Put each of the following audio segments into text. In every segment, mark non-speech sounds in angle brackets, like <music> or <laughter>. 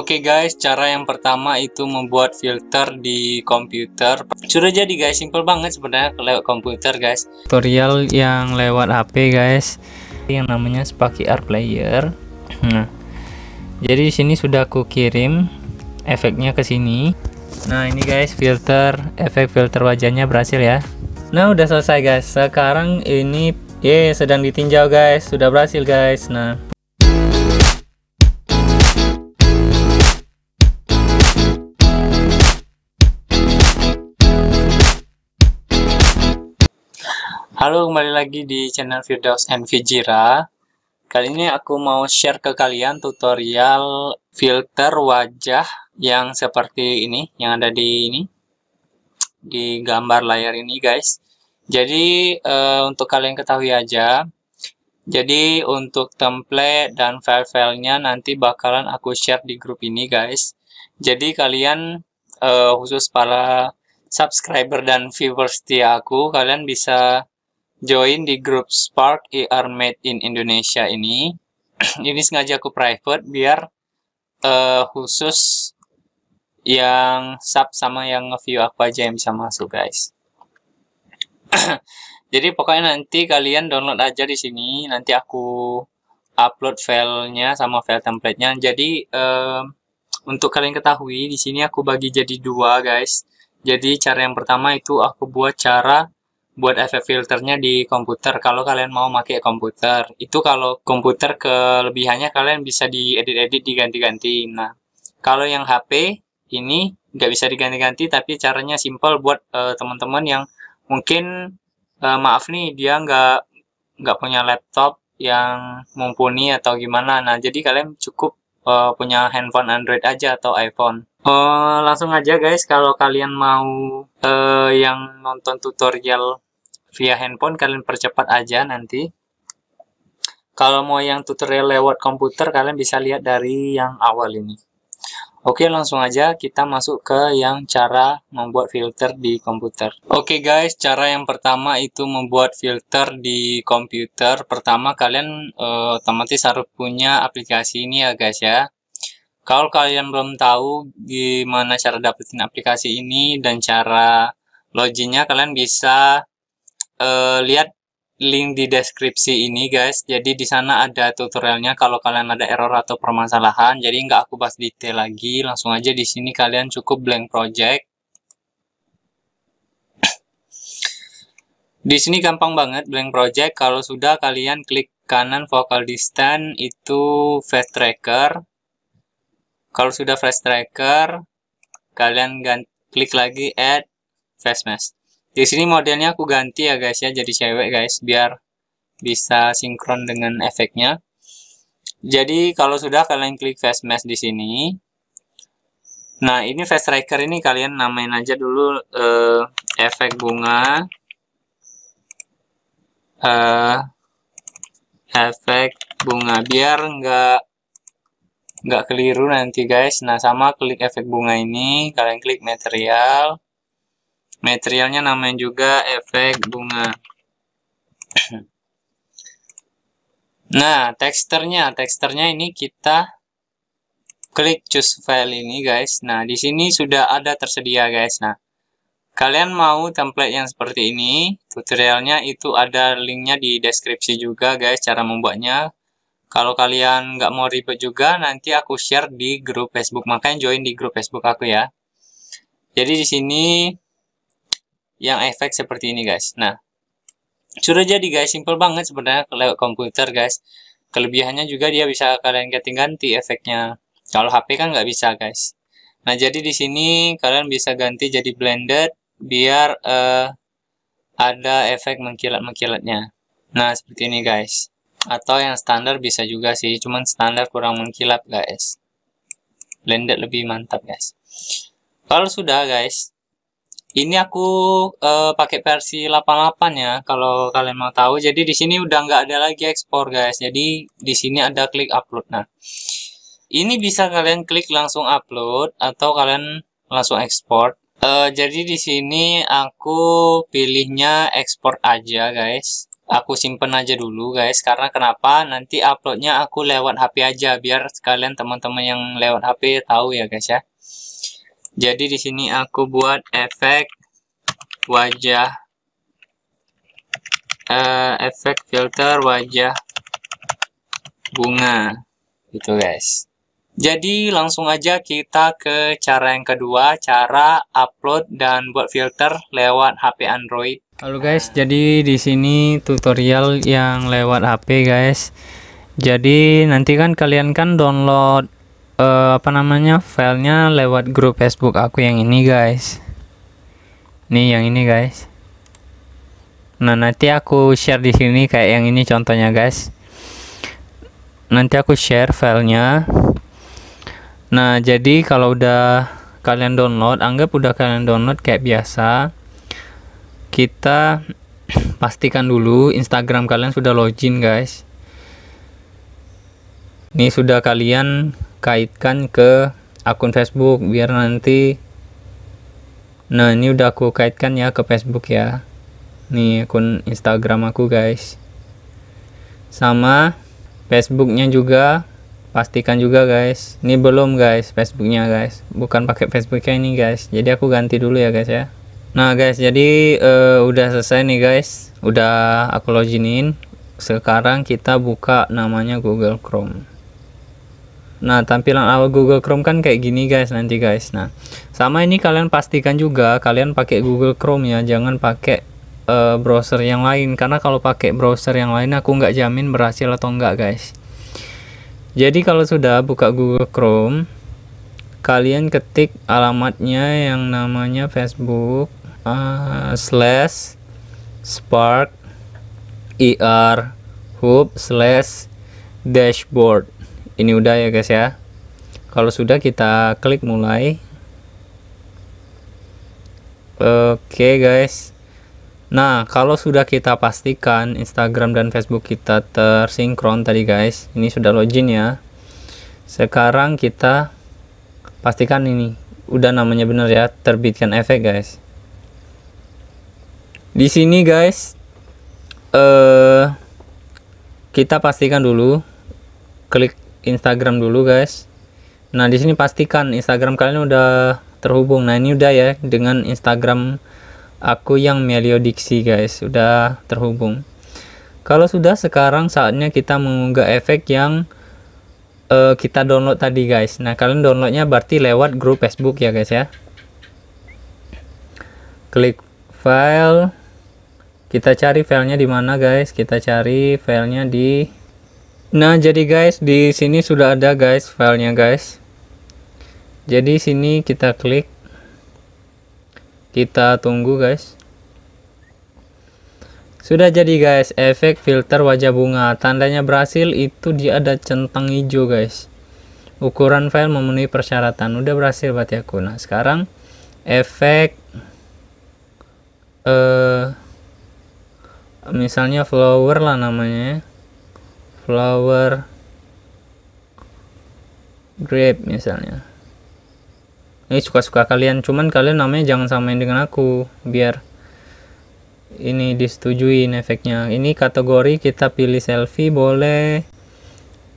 Oke okay guys, cara yang pertama itu membuat filter di komputer. Sudah jadi guys, simple banget sebenarnya lewat komputer guys. Tutorial yang lewat HP guys, yang namanya Spaki Art Player. Nah, jadi di sini sudah aku kirim efeknya ke sini. Nah ini guys filter, efek filter wajahnya berhasil ya. Nah udah selesai guys. Sekarang ini, ye sedang ditinjau guys, sudah berhasil guys. Nah. Halo, kembali lagi di channel Firdaus and Fijira. Kali ini aku mau share ke kalian tutorial filter wajah yang seperti ini, yang ada di ini, di gambar layar ini guys. Jadi, e, untuk kalian ketahui aja, jadi untuk template dan file-filenya nanti bakalan aku share di grup ini guys. Jadi kalian e, khusus para subscriber dan viewers setia aku, kalian bisa join di grup Spark ER Made in Indonesia ini. <clears throat> ini sengaja aku private biar uh, khusus yang sub sama yang ngeview view aku aja yang bisa masuk guys. <clears throat> Jadi pokoknya nanti kalian download aja di sini. Nanti aku upload filenya sama file templatenya. Jadi um, untuk kalian ketahui di sini aku bagi jadi dua guys. Jadi cara yang pertama itu aku buat cara buat efek filternya di komputer kalau kalian mau pakai komputer itu kalau komputer kelebihannya kalian bisa diedit-edit diganti-ganti nah kalau yang HP ini nggak bisa diganti-ganti tapi caranya simple buat uh, teman-teman yang mungkin uh, maaf nih dia nggak nggak punya laptop yang mumpuni atau gimana nah jadi kalian cukup uh, punya handphone Android aja atau iPhone. Uh, langsung aja guys, kalau kalian mau uh, yang nonton tutorial via handphone, kalian percepat aja nanti. Kalau mau yang tutorial lewat komputer, kalian bisa lihat dari yang awal ini. Oke langsung aja kita masuk ke yang cara membuat filter di komputer Oke guys cara yang pertama itu membuat filter di komputer Pertama kalian uh, otomatis harus punya aplikasi ini ya guys ya Kalau kalian belum tahu gimana cara dapetin aplikasi ini dan cara loginnya kalian bisa uh, lihat link di deskripsi ini guys. Jadi di sana ada tutorialnya kalau kalian ada error atau permasalahan. Jadi nggak aku bahas detail lagi. Langsung aja di sini kalian cukup blank project. Di sini gampang banget blank project. Kalau sudah kalian klik kanan vocal distance itu face tracker. Kalau sudah face tracker, kalian klik lagi add face mask di sini modelnya aku ganti ya guys ya jadi cewek guys biar bisa sinkron dengan efeknya. Jadi kalau sudah kalian klik face mask di sini. Nah, ini face tracker ini kalian namain aja dulu uh, efek bunga uh, efek bunga biar nggak nggak keliru nanti guys. Nah, sama klik efek bunga ini, kalian klik material materialnya namanya juga efek bunga nah teksturnya teksturnya ini kita klik choose file ini guys nah di sini sudah ada tersedia guys nah kalian mau template yang seperti ini tutorialnya itu ada linknya di deskripsi juga guys cara membuatnya kalau kalian nggak mau ribet juga nanti aku share di grup Facebook makanya join di grup Facebook aku ya jadi di sini yang efek seperti ini guys nah sudah jadi guys simple banget sebenarnya lewat komputer guys kelebihannya juga dia bisa kalian ganti-ganti efeknya kalau HP kan nggak bisa guys nah jadi di sini kalian bisa ganti jadi blended biar uh, ada efek mengkilat-mengkilatnya nah seperti ini guys atau yang standar bisa juga sih cuman standar kurang mengkilat guys blended lebih mantap guys kalau sudah guys ini aku uh, pakai versi 88 ya kalau kalian mau tahu jadi di sini udah nggak ada lagi ekspor guys jadi di sini ada klik upload nah ini bisa kalian klik langsung upload atau kalian langsung ekspor uh, jadi di sini aku pilihnya ekspor aja guys aku simpen aja dulu guys karena kenapa nanti uploadnya aku lewat HP aja biar sekalian teman-teman yang lewat HP tahu ya guys ya jadi di sini aku buat efek wajah uh, efek filter wajah bunga gitu guys jadi langsung aja kita ke cara yang kedua cara upload dan buat filter lewat HP Android halo guys jadi di sini tutorial yang lewat HP guys jadi nanti kan kalian kan download uh, apa namanya filenya lewat grup Facebook aku yang ini guys nih yang ini guys nah nanti aku share di sini kayak yang ini contohnya guys nanti aku share filenya nah jadi kalau udah kalian download anggap udah kalian download kayak biasa kita pastikan dulu Instagram kalian sudah login guys ini sudah kalian kaitkan ke akun Facebook biar nanti nah ini udah aku kaitkan ya ke Facebook ya nih akun Instagram aku guys sama Facebooknya juga pastikan juga guys ini belum guys Facebooknya guys bukan pakai Facebooknya ini guys jadi aku ganti dulu ya guys ya nah guys jadi uh, udah selesai nih guys udah aku loginin. sekarang kita buka namanya Google Chrome Nah, tampilan awal Google Chrome kan kayak gini guys nanti guys. Nah, sama ini kalian pastikan juga kalian pakai Google Chrome ya, jangan pakai uh, browser yang lain karena kalau pakai browser yang lain aku nggak jamin berhasil atau enggak guys. Jadi kalau sudah buka Google Chrome, kalian ketik alamatnya yang namanya Facebook uh, slash spark ir e hub slash dashboard ini udah ya guys ya kalau sudah kita klik mulai oke guys nah kalau sudah kita pastikan Instagram dan Facebook kita tersinkron tadi guys ini sudah login ya sekarang kita pastikan ini udah namanya bener ya terbitkan efek guys di sini guys eh uh, kita pastikan dulu klik Instagram dulu guys nah di sini pastikan Instagram kalian udah terhubung nah ini udah ya dengan Instagram aku yang Melio Diksi guys udah terhubung kalau sudah sekarang saatnya kita mengunggah efek yang uh, kita download tadi guys nah kalian downloadnya berarti lewat grup Facebook ya guys ya klik file kita cari filenya di mana guys kita cari filenya di Nah, jadi guys, di sini sudah ada guys filenya guys. Jadi sini kita klik, kita tunggu guys. Sudah jadi guys, efek filter wajah bunga. Tandanya berhasil itu dia ada centang hijau guys. Ukuran file memenuhi persyaratan. Udah berhasil buat aku. Nah, sekarang efek eh misalnya flower lah namanya flower grape misalnya ini suka-suka kalian cuman kalian namanya jangan samain dengan aku biar ini disetujuin efeknya ini kategori kita pilih selfie boleh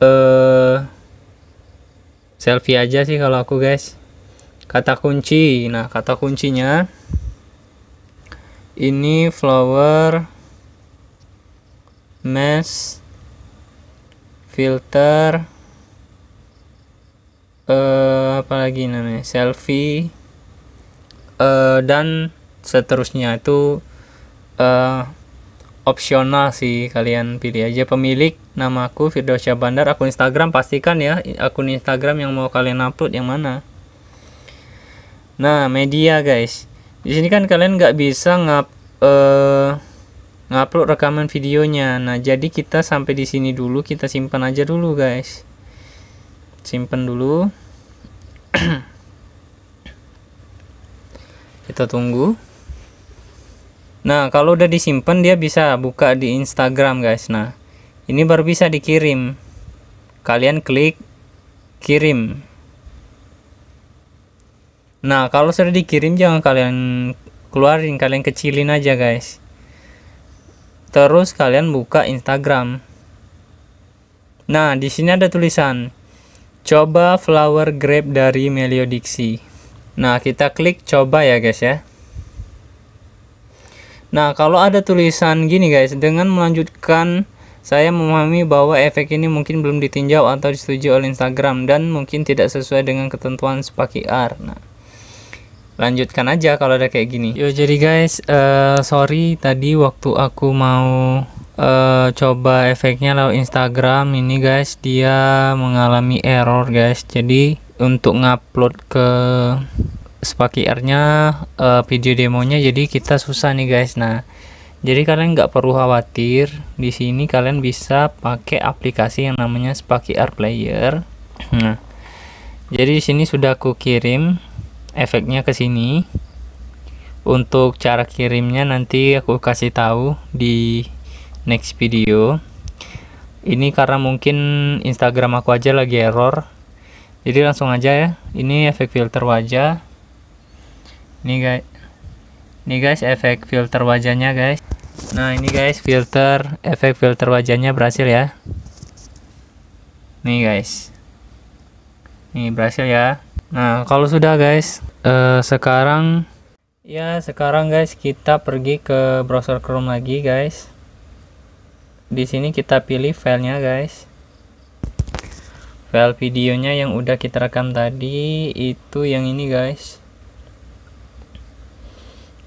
eh uh, selfie aja sih kalau aku guys kata kunci nah kata kuncinya ini flower mask filter uh, eh, apalagi namanya selfie uh, dan seterusnya itu uh, opsional sih kalian pilih aja pemilik namaku Firdausya Bandar akun Instagram pastikan ya akun Instagram yang mau kalian upload yang mana nah media guys di sini kan kalian nggak bisa ngap uh, ngupload rekaman videonya. Nah, jadi kita sampai di sini dulu, kita simpan aja dulu, guys. Simpan dulu. <clears throat> kita tunggu. Nah, kalau udah disimpan dia bisa buka di Instagram, guys. Nah, ini baru bisa dikirim. Kalian klik kirim. Nah, kalau sudah dikirim jangan kalian keluarin, kalian kecilin aja, guys Terus kalian buka Instagram. Nah, di sini ada tulisan coba flower grape dari meliodixi. Nah, kita klik coba ya guys ya. Nah, kalau ada tulisan gini guys, dengan melanjutkan saya memahami bahwa efek ini mungkin belum ditinjau atau disetujui oleh Instagram dan mungkin tidak sesuai dengan ketentuan SPA r. Nah, lanjutkan aja kalau ada kayak gini. Yo jadi guys, uh, sorry tadi waktu aku mau uh, coba efeknya lewat Instagram ini guys, dia mengalami error guys. Jadi untuk ngupload ke r nya uh, eh, video demonya jadi kita susah nih guys. Nah, jadi kalian nggak perlu khawatir. Di sini kalian bisa pakai aplikasi yang namanya R Player. <clears throat> Nah, jadi di sini sudah aku kirim efeknya ke sini untuk cara kirimnya nanti aku kasih tahu di next video ini karena mungkin Instagram aku aja lagi error jadi langsung aja ya ini efek filter wajah ini guys ini guys efek filter wajahnya guys nah ini guys filter efek filter wajahnya berhasil ya nih guys nih berhasil ya Nah, kalau sudah guys, uh, sekarang ya sekarang guys kita pergi ke browser Chrome lagi guys. Di sini kita pilih filenya guys. File videonya yang udah kita rekam tadi itu yang ini guys.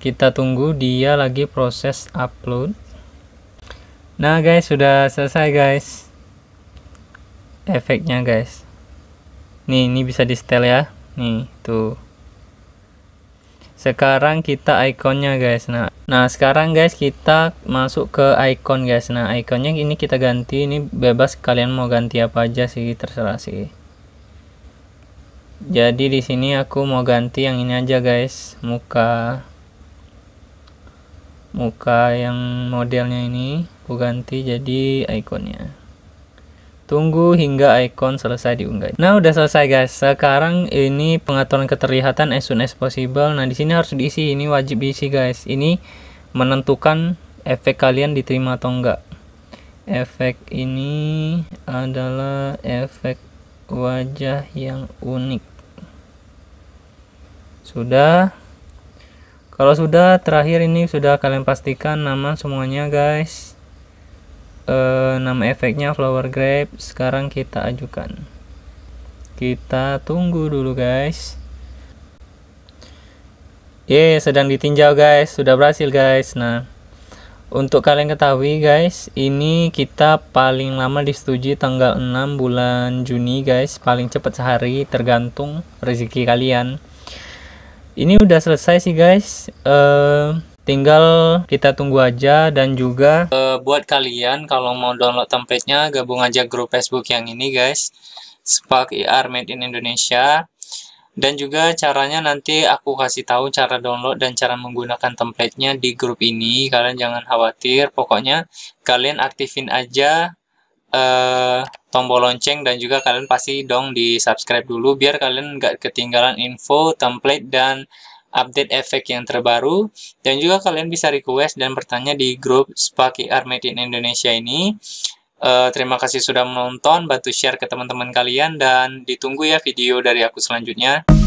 Kita tunggu dia lagi proses upload. Nah guys sudah selesai guys. Efeknya guys. Nih ini bisa di setel ya nih tuh sekarang kita ikonnya guys nah nah sekarang guys kita masuk ke icon guys nah ikonnya ini kita ganti ini bebas kalian mau ganti apa aja sih terserah sih jadi di sini aku mau ganti yang ini aja guys muka muka yang modelnya ini aku ganti jadi ikonnya Tunggu hingga icon selesai diunggah. Nah, udah selesai guys. Sekarang ini pengaturan keterlihatan as soon as possible. Nah, di sini harus diisi. Ini wajib diisi guys. Ini menentukan efek kalian diterima atau enggak. Efek ini adalah efek wajah yang unik. Sudah. Kalau sudah, terakhir ini sudah kalian pastikan nama semuanya guys eh, nama efeknya flower grape sekarang kita ajukan kita tunggu dulu guys ye sedang ditinjau guys sudah berhasil guys nah untuk kalian ketahui guys ini kita paling lama disetujui tanggal 6 bulan Juni guys paling cepat sehari tergantung rezeki kalian ini udah selesai sih guys eh Tinggal kita tunggu aja dan juga e, buat kalian kalau mau download templatenya gabung aja grup Facebook yang ini guys. Spark IR Made in Indonesia. Dan juga caranya nanti aku kasih tahu cara download dan cara menggunakan templatenya di grup ini. Kalian jangan khawatir, pokoknya kalian aktifin aja e, tombol lonceng dan juga kalian pasti dong di subscribe dulu biar kalian nggak ketinggalan info, template, dan update efek yang terbaru dan juga kalian bisa request dan bertanya di grup Spaki Armed in Indonesia ini uh, terima kasih sudah menonton bantu share ke teman-teman kalian dan ditunggu ya video dari aku selanjutnya